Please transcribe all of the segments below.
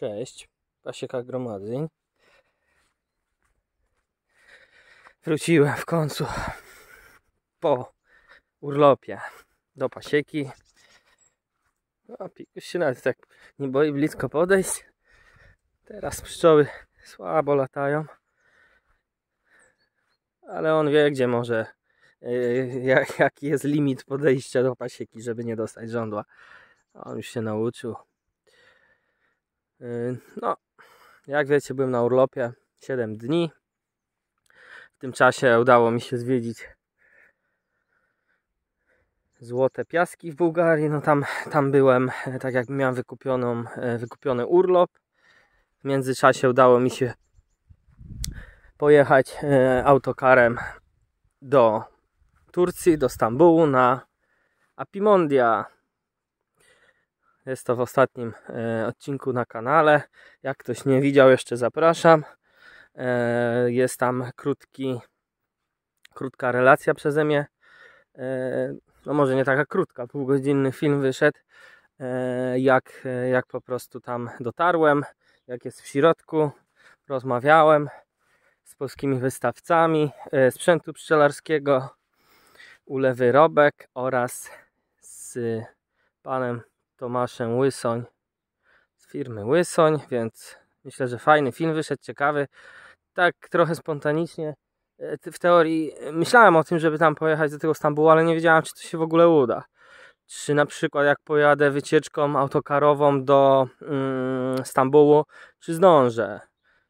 Cześć, Pasieka Gromadzeń. Wróciłem w końcu po urlopie do pasieki. No, już się nawet tak nie boi blisko podejść. Teraz pszczoły słabo latają. Ale on wie, gdzie może, yy, jaki jest limit podejścia do pasieki, żeby nie dostać żądła. On już się nauczył. Yy, no, jak wiecie, byłem na urlopie 7 dni. W tym czasie udało mi się zwiedzić Złote Piaski w Bułgarii. No tam, tam byłem, e, tak jak miałem wykupioną, e, wykupiony urlop. W międzyczasie udało mi się pojechać e, autokarem do Turcji, do Stambułu na Apimondia jest to w ostatnim e, odcinku na kanale. Jak ktoś nie widział, jeszcze zapraszam. E, jest tam krótki, krótka relacja przeze mnie. E, no może nie taka krótka, półgodzinny film wyszedł. Jak, jak po prostu tam dotarłem, jak jest w środku. Rozmawiałem z polskimi wystawcami sprzętu pszczelarskiego, ulewy robek oraz z panem Tomaszem Łysoń z firmy Łysoń, więc myślę, że fajny film wyszedł, ciekawy. Tak trochę spontanicznie e, w teorii e, myślałem o tym, żeby tam pojechać do tego Stambułu, ale nie wiedziałem, czy to się w ogóle uda. Czy na przykład jak pojadę wycieczką autokarową do mm, Stambułu, czy zdążę?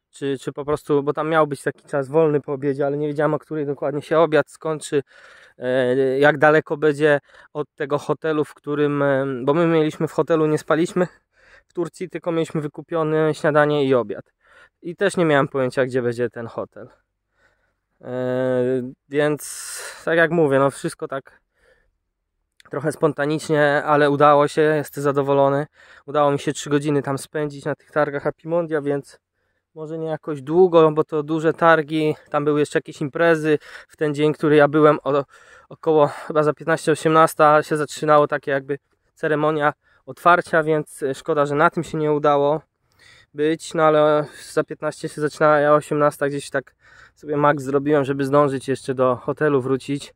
Czy, czy po prostu, bo tam miał być taki czas wolny po obiedzie, ale nie wiedziałem o której dokładnie się obiad skończy, E, jak daleko będzie od tego hotelu, w którym, e, bo my mieliśmy w hotelu, nie spaliśmy w Turcji, tylko mieliśmy wykupione śniadanie i obiad. I też nie miałem pojęcia, gdzie będzie ten hotel. E, więc tak jak mówię, no wszystko tak trochę spontanicznie, ale udało się, jestem zadowolony. Udało mi się 3 godziny tam spędzić na tych targach Happy Mondia, więc może nie jakoś długo, bo to duże targi, tam były jeszcze jakieś imprezy. W ten dzień, który ja byłem, o, około chyba za 15-18 się zaczynało takie jakby ceremonia otwarcia, więc e, szkoda, że na tym się nie udało być, no ale za 15 się zaczyna, ja 18 gdzieś tak sobie max zrobiłem, żeby zdążyć jeszcze do hotelu wrócić.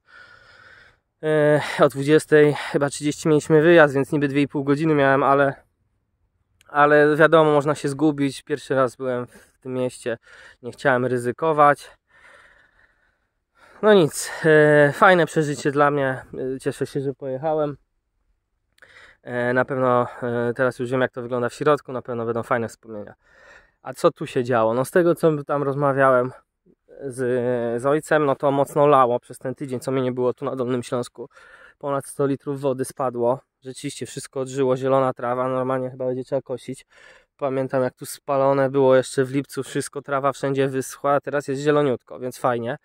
E, o 20 chyba 30 mieliśmy wyjazd, więc niby 2,5 godziny miałem, ale ale wiadomo, można się zgubić. Pierwszy raz byłem w tym mieście, nie chciałem ryzykować. No nic, e, fajne przeżycie dla mnie. E, cieszę się, że pojechałem. E, na pewno teraz już wiem, jak to wygląda w środku, na pewno będą fajne wspomnienia. A co tu się działo? No z tego, co tam rozmawiałem z, z ojcem, no to mocno lało przez ten tydzień, co mnie nie było tu na Dolnym Śląsku. Ponad 100 litrów wody spadło rzeczywiście wszystko odżyło, zielona trawa, normalnie chyba będzie trzeba kosić. Pamiętam jak tu spalone było jeszcze w lipcu wszystko, trawa wszędzie wyschła, a teraz jest zieloniutko, więc fajnie.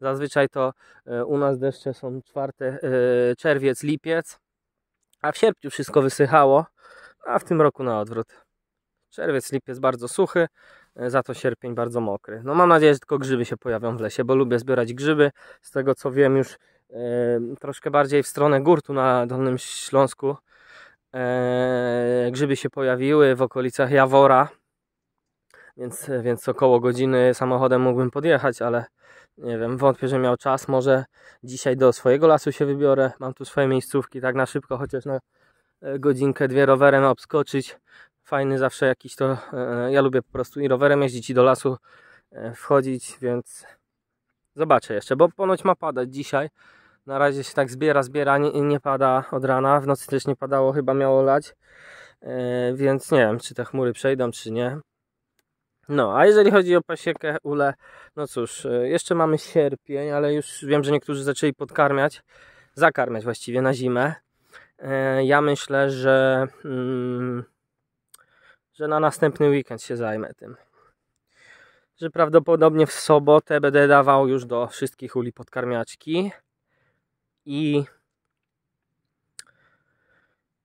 Zazwyczaj to e, u nas deszcze są czwarte, e, czerwiec, lipiec, a w sierpniu wszystko wysychało, a w tym roku na odwrót. Czerwiec, lipiec bardzo suchy, e, za to sierpień bardzo mokry. No mam nadzieję, że tylko grzyby się pojawią w lesie, bo lubię zbierać grzyby. Z tego co wiem już troszkę bardziej w stronę gór tu na Dolnym Śląsku. E, grzyby się pojawiły w okolicach Jawora, więc, więc około godziny samochodem mógłbym podjechać, ale nie wiem, wątpię, że miał czas. Może dzisiaj do swojego lasu się wybiorę. Mam tu swoje miejscówki, tak na szybko, chociaż na e, godzinkę, dwie rowerem obskoczyć. Fajny zawsze jakiś to. E, ja lubię po prostu i rowerem jeździć, i do lasu wchodzić, więc Zobaczę jeszcze, bo ponoć ma padać dzisiaj. Na razie się tak zbiera, zbiera, nie, nie pada od rana. W nocy też nie padało, chyba miało lać. Yy, więc nie wiem, czy te chmury przejdą, czy nie. No, a jeżeli chodzi o pasiekę ule, no cóż, e, jeszcze mamy sierpień, ale już wiem, że niektórzy zaczęli podkarmiać, zakarmiać właściwie na zimę. E, ja myślę, że, mm, że na następny weekend się zajmę tym że prawdopodobnie w sobotę będę dawał już do wszystkich uli podkarmiaczki i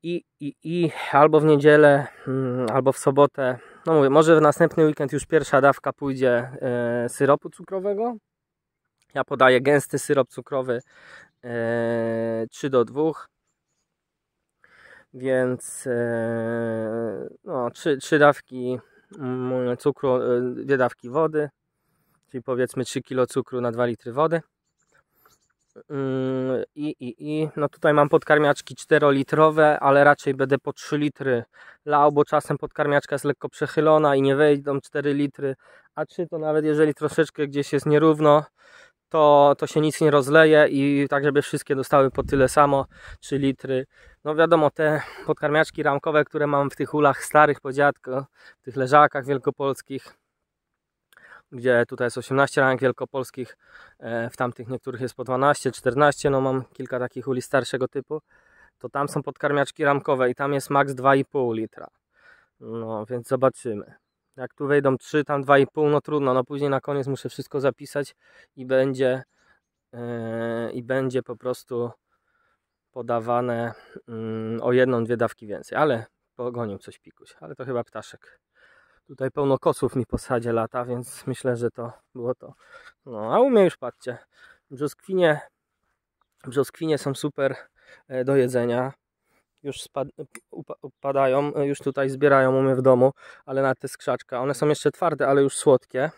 i, i, i albo w niedzielę, mm, albo w sobotę. No mówię, może w następny weekend już pierwsza dawka pójdzie e, syropu cukrowego. Ja podaję gęsty syrop cukrowy e, 3 do 2. Więc e, no, 3, 3 dawki cukru, e, dwie dawki wody, czyli powiedzmy 3 kg cukru na 2 litry wody. Mm, I, i, i no tutaj mam podkarmiaczki 4-litrowe, ale raczej będę po 3 litry lał, bo czasem podkarmiaczka jest lekko przechylona i nie wejdą 4 litry, a czy to nawet jeżeli troszeczkę gdzieś jest nierówno, to, to się nic nie rozleje i tak, żeby wszystkie dostały po tyle samo, 3 litry. No wiadomo, te podkarmiaczki ramkowe, które mam w tych ulach starych po dziadku, w tych leżakach wielkopolskich, gdzie tutaj jest 18 rank wielkopolskich, e, w tamtych niektórych jest po 12, 14, no mam kilka takich uli starszego typu, to tam są podkarmiaczki ramkowe i tam jest maks 2,5 litra. No więc zobaczymy. Jak tu wejdą 3, tam 2,5, no trudno. No później na koniec muszę wszystko zapisać i będzie, yy, i będzie po prostu podawane yy, o jedną, dwie dawki więcej. Ale pogonił coś pikuś. Ale to chyba ptaszek. Tutaj pełno kosów mi po sadzie lata, więc myślę, że to było to. No, a umie już patrzcie. Brzoskwinie, brzoskwinie są super e, do jedzenia już upadają, e, już tutaj zbierają u mnie w domu, ale na te skrzaczka. One są jeszcze twarde, ale już słodkie.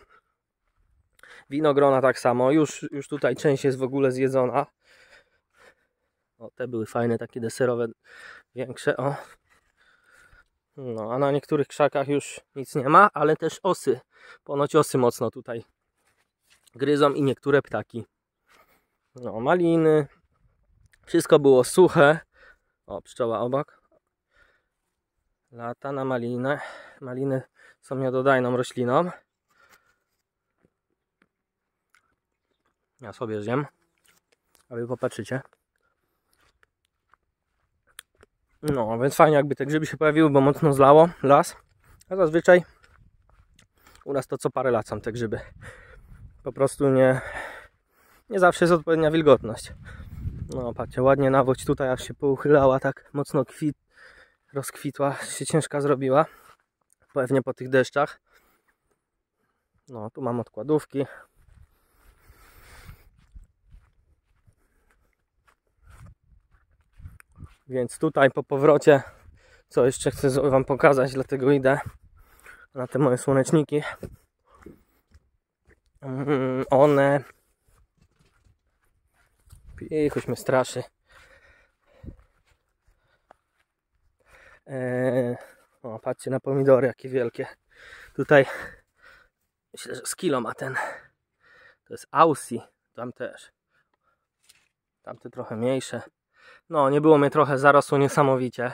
Winogrona tak samo, już, już tutaj część jest w ogóle zjedzona. O, te były fajne, takie deserowe, większe, o. No, a na niektórych krzakach już nic nie ma, ale też osy. Ponoć osy mocno tutaj gryzą i niektóre ptaki. No, maliny. Wszystko było suche. O, pszczoła obok. Lata na malinę. Maliny są miododajną rośliną. Ja sobie zjem, a wy popatrzycie. No, więc fajnie jakby te grzyby się pojawiły, bo mocno zlało las. A zazwyczaj u nas to co parę lat są te grzyby. Po prostu nie, nie zawsze jest odpowiednia wilgotność. No patrzcie, ładnie nawoć tutaj aż się pouchylała, tak mocno kwit, rozkwitła, się ciężka zrobiła. Pewnie po tych deszczach. No, tu mam odkładówki. Więc tutaj po powrocie, co jeszcze chcę Wam pokazać, dlatego idę na te moje słoneczniki. Mm, one i mnie straszy. Eee, o, patrzcie na pomidory, jakie wielkie. Tutaj myślę, że z kilo ma ten. To jest Aussie, tam też. Tamte trochę mniejsze. No, nie było mnie trochę, zarosło niesamowicie.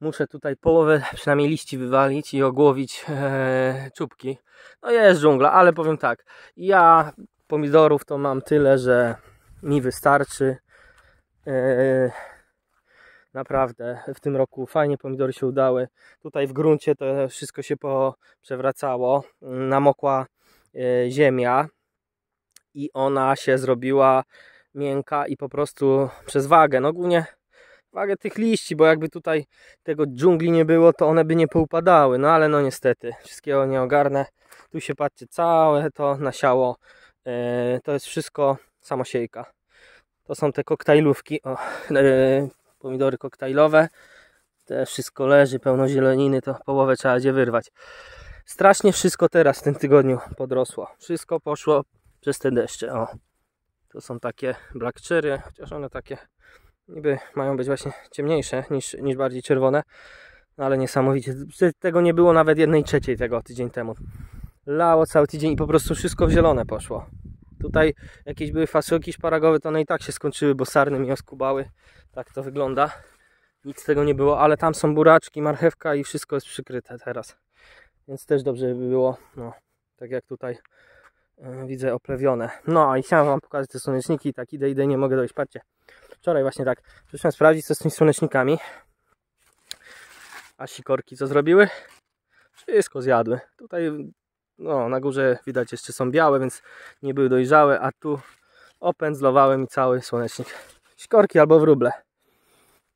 Muszę tutaj połowę przynajmniej liści wywalić i ogłowić eee, czubki. No jest dżungla, ale powiem tak, ja pomidorów to mam tyle, że mi wystarczy. E, naprawdę w tym roku fajnie pomidory się udały. Tutaj w gruncie to wszystko się przewracało. Namokła e, ziemia i ona się zrobiła miękka i po prostu przez wagę, no głównie wagę tych liści, bo jakby tutaj tego dżungli nie było, to one by nie poupadały, no ale no niestety, wszystkiego nie ogarnę. Tu się patrzcie, całe to nasiało, e, to jest wszystko samosiejka. To są te koktajlówki, o, yy, pomidory koktajlowe. Te wszystko leży, pełno zieleniny, to połowę trzeba gdzie wyrwać. Strasznie wszystko teraz w tym tygodniu podrosło. Wszystko poszło przez te deszcze. O, to są takie black cherry, chociaż one takie niby mają być właśnie ciemniejsze niż, niż bardziej czerwone. No ale niesamowicie. Tego nie było nawet jednej trzeciej tego tydzień temu. Lało cały tydzień i po prostu wszystko w zielone poszło. Tutaj jakieś były fasolki szparagowe, to one i tak się skończyły, bo sarny mi oskubały. Tak to wygląda. Nic z tego nie było, ale tam są buraczki, marchewka i wszystko jest przykryte teraz. Więc też dobrze by było, no, tak jak tutaj yy, widzę, oplewione. No i chciałem Wam pokazać te słoneczniki. Tak idę, idę, nie mogę dojść. Patrzcie, wczoraj właśnie tak. Przyszedłem sprawdzić, co z tymi słonecznikami. A sikorki co zrobiły? Wszystko zjadły. Tutaj no, na górze widać jeszcze są białe, więc nie były dojrzałe, a tu opędzlowałem i cały słonecznik. Śkorki albo wróble.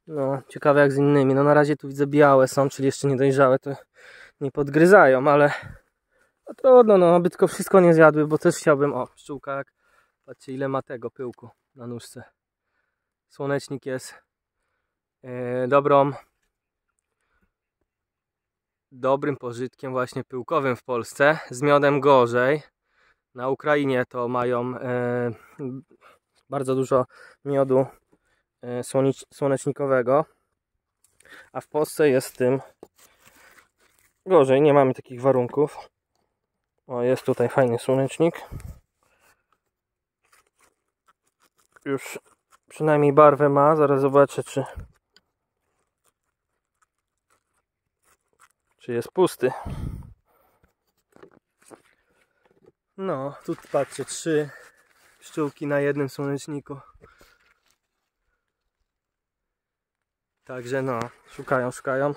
No, ciekawe jak z innymi. No na razie tu widzę białe są, czyli jeszcze nie dojrzałe, to nie podgryzają, ale no, trudno, no, aby tylko wszystko nie zjadły, bo też chciałbym, o, pszczółka jak, patrzcie ile ma tego pyłku na nóżce. Słonecznik jest yy, dobrą dobrym pożytkiem właśnie pyłkowym w Polsce. Z miodem gorzej. Na Ukrainie to mają e, bardzo dużo miodu e, słonecznikowego, a w Polsce jest tym gorzej, nie mamy takich warunków. O, jest tutaj fajny słonecznik. Już przynajmniej barwę ma, zaraz zobaczę czy Czy jest pusty? No, tu patrzę, trzy pszczółki na jednym słoneczniku. Także no, szukają, szukają.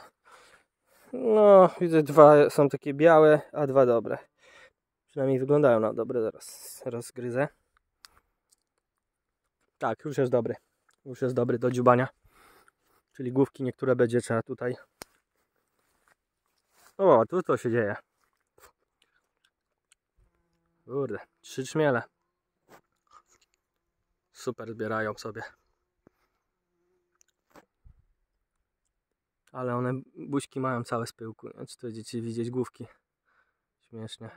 No, widzę dwa są takie białe, a dwa dobre. Przynajmniej wyglądają na dobre, zaraz rozgryzę. Tak, już jest dobry. Już jest dobry do dziubania. Czyli główki niektóre będzie trzeba tutaj o, tu co się dzieje? Kurde, trzy czmiele. Super zbierają sobie. Ale one buźki mają całe z pyłku, więc widzieć główki. Śmiesznie.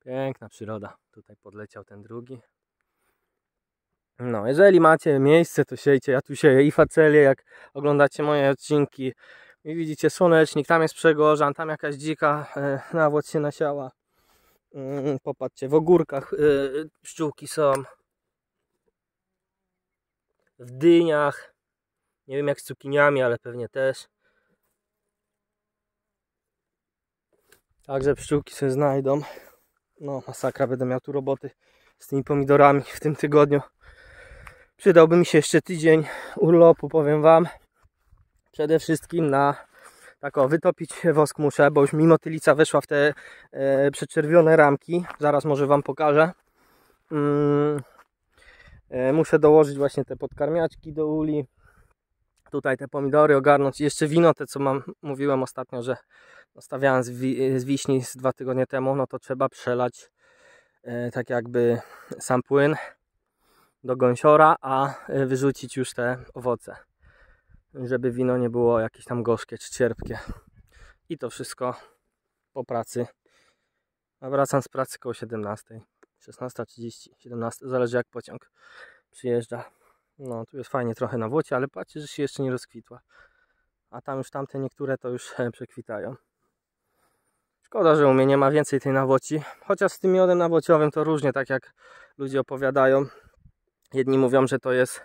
Piękna przyroda. Tutaj podleciał ten drugi. No, jeżeli macie miejsce, to siejcie. Ja tu sieję i facelie, jak oglądacie moje odcinki. I widzicie słonecznik, tam jest przegorzan, tam jakaś dzika e, nawłot się nasiała. Mm, popatrzcie, w ogórkach y, pszczółki są. W dyniach. Nie wiem jak z cukiniami, ale pewnie też. Także pszczółki się znajdą. No, masakra, będę miał tu roboty z tymi pomidorami w tym tygodniu. Przydałby mi się jeszcze tydzień urlopu, powiem Wam. Przede wszystkim na tak o, wytopić wosk muszę, bo już mimo tylica weszła w te e, przeczerwione ramki. Zaraz może Wam pokażę. Mm, e, muszę dołożyć właśnie te podkarmiaczki do uli. Tutaj te pomidory ogarnąć. I jeszcze wino, te co mam, mówiłem ostatnio, że stawiałem z, wi z wiśni z dwa tygodnie temu, no to trzeba przelać e, tak jakby sam płyn do gąsiora, a y, wyrzucić już te owoce. Żeby wino nie było jakieś tam gorzkie czy cierpkie. I to wszystko po pracy. A wracam z pracy koło 17. 16.30, 17, zależy jak pociąg przyjeżdża. No, tu jest fajnie trochę na Włocie, ale patrzcie, że się jeszcze nie rozkwitła. A tam już tamte niektóre to już e, przekwitają. Szkoda, że u mnie nie ma więcej tej nawoci. Chociaż z tym miodem nawociowym to różnie, tak jak ludzie opowiadają. Jedni mówią, że to jest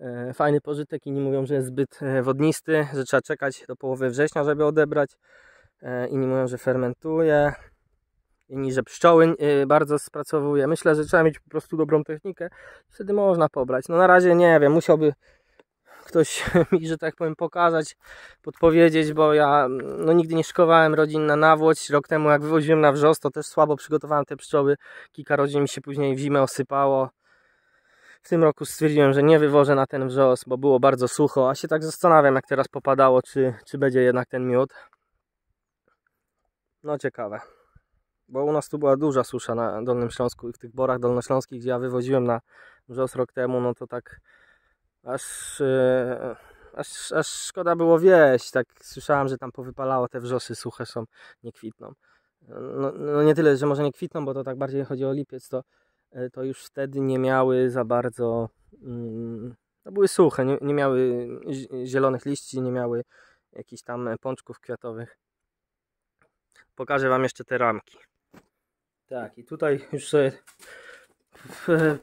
e, fajny pożytek, inni mówią, że jest zbyt e, wodnisty, że trzeba czekać do połowy września, żeby odebrać. E, inni mówią, że fermentuje, inni, że pszczoły bardzo spracowuje. Myślę, że trzeba mieć po prostu dobrą technikę, wtedy można pobrać. No na razie nie wiem, musiałby ktoś mi, że tak powiem, pokazać, podpowiedzieć, bo ja no, nigdy nie szkowałem rodzin na nawłoć. Rok temu, jak wywoziłem na wrzos, to też słabo przygotowałem te pszczoły. Kilka rodzin mi się później w zimę osypało. W tym roku stwierdziłem, że nie wywożę na ten wrzos, bo było bardzo sucho, a się tak zastanawiam, jak teraz popadało, czy, czy będzie jednak ten miód. No ciekawe, bo u nas tu była duża susza na Dolnym Śląsku i w tych borach dolnośląskich, gdzie ja wywoziłem na wrzos rok temu, no to tak aż... Yy aż, aż szkoda było wieść. Tak słyszałem, że tam powypalało te wrzosy suche są, nie kwitną. No, no, nie tyle, że może nie kwitną, bo to tak bardziej chodzi o lipiec, to E, to już wtedy nie miały za bardzo, To mm, no były suche, nie, nie miały zielonych liści, nie miały jakichś tam pączków kwiatowych. Pokażę Wam jeszcze te ramki. Tak, i tutaj już sobie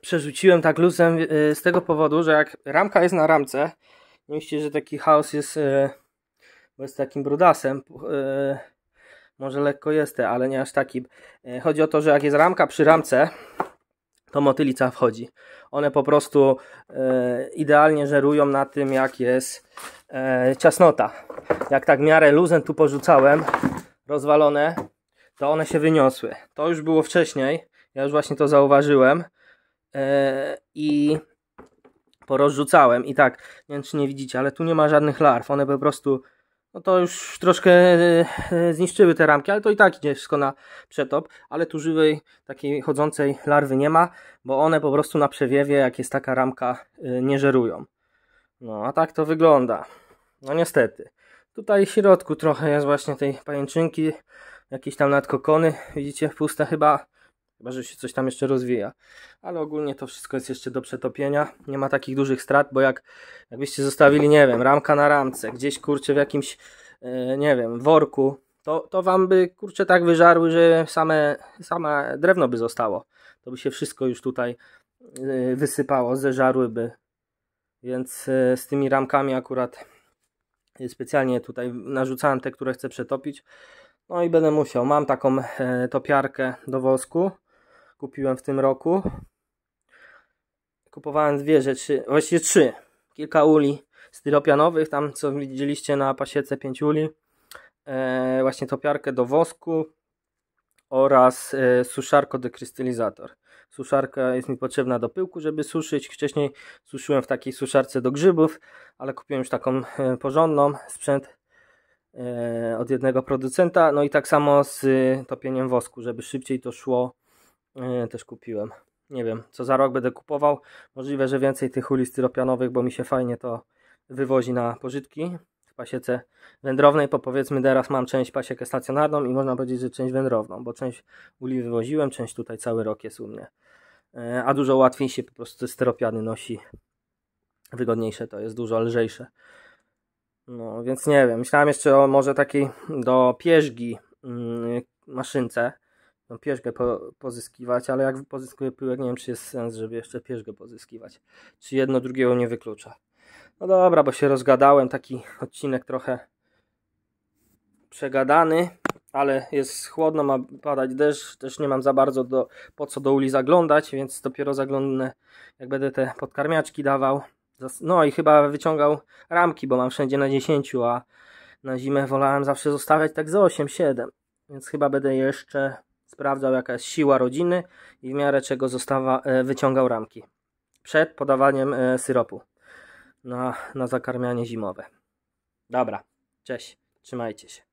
przerzuciłem tak luzem e, z tego powodu, że jak ramka jest na ramce, nie myślicie, że taki chaos jest, e, bo jest takim brudasem, może lekko jest, ale nie aż taki. Chodzi o to, że jak jest ramka przy ramce, to motylica wchodzi. One po prostu e, idealnie żerują na tym, jak jest e, ciasnota. Jak tak miarę luzem tu porzucałem, rozwalone, to one się wyniosły. To już było wcześniej, ja już właśnie to zauważyłem e, i porozrzucałem. I tak, nie wiem czy nie widzicie, ale tu nie ma żadnych larw, one po prostu no to już troszkę e, e, zniszczyły te ramki, ale to i tak idzie wszystko na przetop, ale tu żywej takiej chodzącej larwy nie ma, bo one po prostu na przewiewie, jak jest taka ramka, e, nie żerują. No, a tak to wygląda. No niestety. Tutaj w środku trochę jest właśnie tej pajęczynki, jakieś tam nadkokony, widzicie, puste chyba Chyba, że się coś tam jeszcze rozwija. Ale ogólnie to wszystko jest jeszcze do przetopienia. Nie ma takich dużych strat, bo jak jakbyście zostawili, nie wiem, ramka na ramce, gdzieś kurczę w jakimś, e, nie wiem, worku, to, to wam by kurczę tak wyżarły, że same, same drewno by zostało. To by się wszystko już tutaj wysypało, e, wysypało, zeżarłyby. Więc e, z tymi ramkami akurat specjalnie tutaj narzucałem te, które chcę przetopić. No i będę musiał. Mam taką topiarkę do wosku kupiłem w tym roku. Kupowałem dwie rzeczy, właściwie trzy. Kilka uli styropianowych, tam co widzieliście na pasiece pięć uli. E, właśnie topiarkę do wosku oraz e, suszarko dekrystylizator. Suszarka jest mi potrzebna do pyłku, żeby suszyć. Wcześniej suszyłem w takiej suszarce do grzybów, ale kupiłem już taką e, porządną sprzęt e, od jednego producenta. No i tak samo z e, topieniem wosku, żeby szybciej to szło E, też kupiłem. Nie wiem, co za rok będę kupował. Możliwe, że więcej tych uli styropianowych, bo mi się fajnie to wywozi na pożytki w pasiece wędrownej, bo powiedzmy teraz mam część pasiekę stacjonarną i można powiedzieć, że część wędrowną, bo część uli wywoziłem, część tutaj cały rok jest u mnie. E, a dużo łatwiej się po prostu styropiany nosi. Wygodniejsze to jest, dużo lżejsze. No, więc nie wiem. Myślałem jeszcze o może takiej do pierzgi yy, maszynce, tą pierzgę po, pozyskiwać, ale jak pozyskuję pyłek, nie wiem czy jest sens, żeby jeszcze pierzgę pozyskiwać. Czy jedno drugiego nie wyklucza. No dobra, bo się rozgadałem, taki odcinek trochę przegadany, ale jest chłodno, ma padać deszcz, też nie mam za bardzo do, po co do uli zaglądać, więc dopiero zaglądnę, jak będę te podkarmiaczki dawał. No i chyba wyciągał ramki, bo mam wszędzie na 10, a na zimę wolałem zawsze zostawiać tak za 8-7, więc chyba będę jeszcze sprawdzał jaka jest siła rodziny i w miarę czego zostawa, e, wyciągał ramki przed podawaniem e, syropu na, na zakarmianie zimowe. Dobra, cześć, trzymajcie się.